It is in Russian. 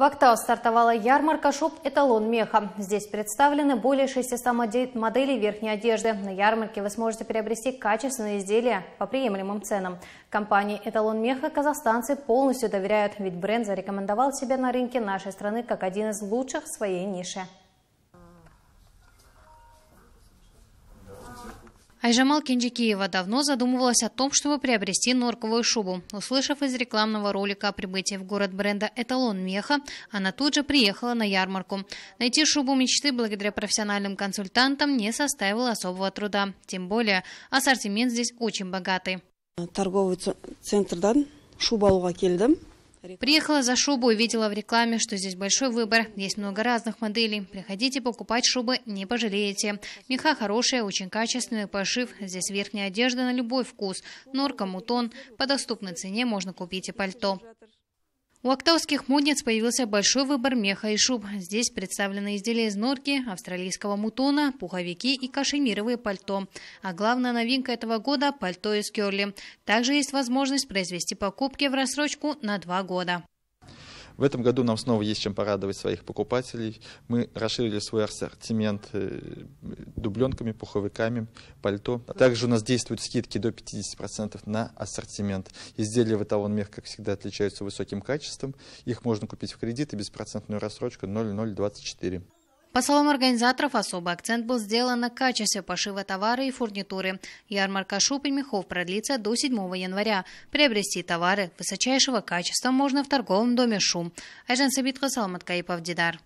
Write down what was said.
В Актау стартовала ярмарка «Шоп Эталон Меха». Здесь представлены более 600 моделей верхней одежды. На ярмарке вы сможете приобрести качественные изделия по приемлемым ценам. Компании «Эталон Меха» казахстанцы полностью доверяют, ведь бренд зарекомендовал себя на рынке нашей страны как один из лучших в своей нише. Айжамал Кенджикеева давно задумывалась о том, чтобы приобрести норковую шубу. Услышав из рекламного ролика о прибытии в город бренда «Эталон Меха», она тут же приехала на ярмарку. Найти шубу мечты благодаря профессиональным консультантам не составило особого труда. Тем более, ассортимент здесь очень богатый. Торговый центр, да, шуба алуға Приехала за шубу, увидела в рекламе, что здесь большой выбор, есть много разных моделей. Приходите покупать шубы, не пожалеете. Меха хорошая, очень качественный пошив. Здесь верхняя одежда на любой вкус. Норка, мутон. По доступной цене можно купить и пальто. У актауских модниц появился большой выбор меха и шуб. Здесь представлены изделия из норки, австралийского мутона, пуховики и кашемировые пальто. А главная новинка этого года – пальто из кёрли. Также есть возможность произвести покупки в рассрочку на два года. В этом году нам снова есть чем порадовать своих покупателей. Мы расширили свой ассортимент э, дубленками, пуховиками, пальто. А также у нас действуют скидки до 50% на ассортимент. Изделия в эталон мех, как всегда, отличаются высоким качеством. Их можно купить в кредит и беспроцентную рассрочку 0,024. По словам организаторов, особый акцент был сделан на качестве пошива товара и фурнитуры. Ярмарка шуб и мехов продлится до 7 января. Приобрести товары высочайшего качества можно в торговом доме «Шум». Айжан Сабит Салмат Каипов, Дидар.